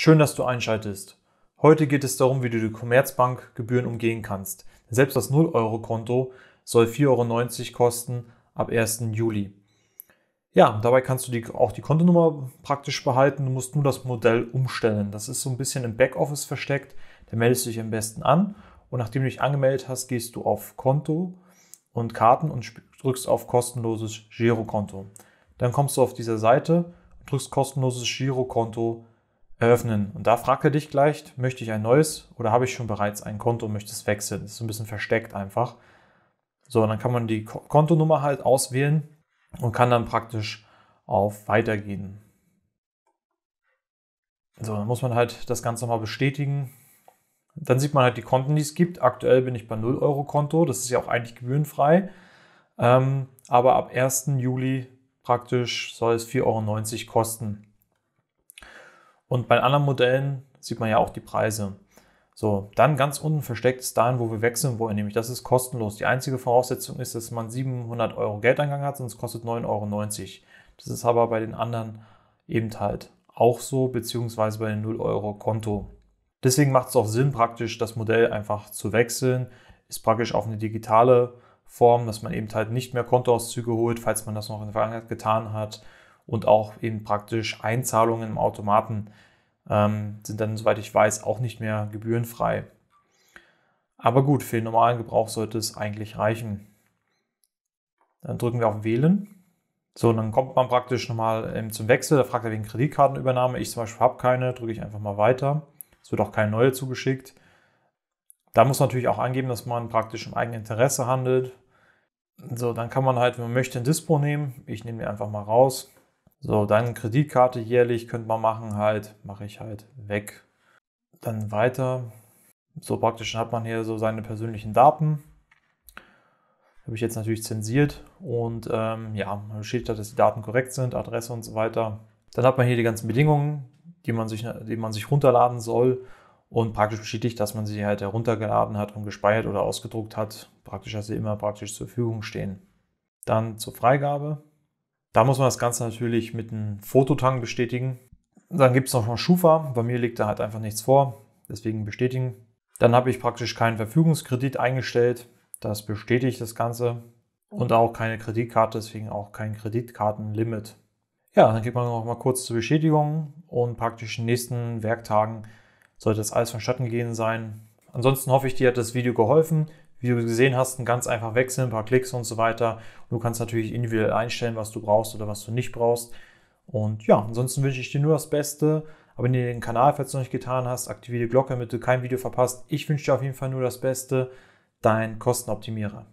Schön, dass du einschaltest. Heute geht es darum, wie du die Commerzbank Gebühren umgehen kannst. Selbst das 0-Euro-Konto soll 4,90 Euro kosten ab 1. Juli. Ja, dabei kannst du die, auch die Kontonummer praktisch behalten. Du musst nur das Modell umstellen. Das ist so ein bisschen im Backoffice versteckt. Da meldest du dich am besten an und nachdem du dich angemeldet hast, gehst du auf Konto und Karten und drückst auf kostenloses Girokonto. Dann kommst du auf dieser Seite, und drückst kostenloses Girokonto eröffnen. Und da fragt er dich gleich, möchte ich ein neues oder habe ich schon bereits ein Konto und möchte es wechseln? Das ist so ein bisschen versteckt einfach. So, und dann kann man die Kontonummer halt auswählen und kann dann praktisch auf Weitergehen. So, dann muss man halt das Ganze nochmal bestätigen. Dann sieht man halt die Konten, die es gibt. Aktuell bin ich bei 0 Euro Konto, das ist ja auch eigentlich gebührenfrei. Ähm, aber ab 1. Juli praktisch soll es 4,90 Euro kosten. Und bei anderen Modellen sieht man ja auch die Preise. So, dann ganz unten versteckt ist dahin, wo wir wechseln wollen, nämlich das ist kostenlos. Die einzige Voraussetzung ist, dass man 700 Euro Geldeingang hat, sonst kostet 9,90 Euro. Das ist aber bei den anderen eben halt auch so, beziehungsweise bei den 0 Euro Konto. Deswegen macht es auch Sinn, praktisch das Modell einfach zu wechseln, ist praktisch auf eine digitale Form, dass man eben halt nicht mehr Kontoauszüge holt, falls man das noch in der Vergangenheit getan hat, und auch eben praktisch Einzahlungen im Automaten ähm, sind dann, soweit ich weiß, auch nicht mehr gebührenfrei. Aber gut, für den normalen Gebrauch sollte es eigentlich reichen. Dann drücken wir auf Wählen. So, und dann kommt man praktisch nochmal ähm, zum Wechsel. Da fragt er wegen Kreditkartenübernahme. Ich zum Beispiel habe keine, drücke ich einfach mal weiter. Es wird auch keine neue zugeschickt. Da muss man natürlich auch angeben, dass man praktisch im eigenen Interesse handelt. So, dann kann man halt, wenn man möchte, ein Dispo nehmen. Ich nehme mir einfach mal raus. So, dann Kreditkarte jährlich könnte man machen, halt, mache ich halt weg. Dann weiter. So praktisch hat man hier so seine persönlichen Daten. Habe ich jetzt natürlich zensiert und ähm, ja, man bestätigt, dass die Daten korrekt sind, Adresse und so weiter. Dann hat man hier die ganzen Bedingungen, die man sich, die man sich runterladen soll und praktisch bestätigt, dass man sie halt heruntergeladen hat und gespeichert oder ausgedruckt hat. Praktisch, dass sie immer praktisch zur Verfügung stehen. Dann zur Freigabe. Da muss man das Ganze natürlich mit einem Fototank bestätigen. Dann gibt es noch mal Schufa. Bei mir liegt da halt einfach nichts vor. Deswegen bestätigen. Dann habe ich praktisch keinen Verfügungskredit eingestellt. Das bestätigt das Ganze. Und auch keine Kreditkarte, deswegen auch kein Kreditkartenlimit. Ja, dann geht man noch mal kurz zur Bestätigung und praktisch in den nächsten Werktagen sollte das alles vonstatten gehen sein. Ansonsten hoffe ich, dir hat das Video geholfen wie du gesehen hast, ganz einfach wechseln, ein paar Klicks und so weiter. Und du kannst natürlich individuell einstellen, was du brauchst oder was du nicht brauchst. Und ja, ansonsten wünsche ich dir nur das Beste. Abonniere den Kanal, falls du noch nicht getan hast. Aktiviere die Glocke, damit du kein Video verpasst. Ich wünsche dir auf jeden Fall nur das Beste. Dein Kostenoptimierer.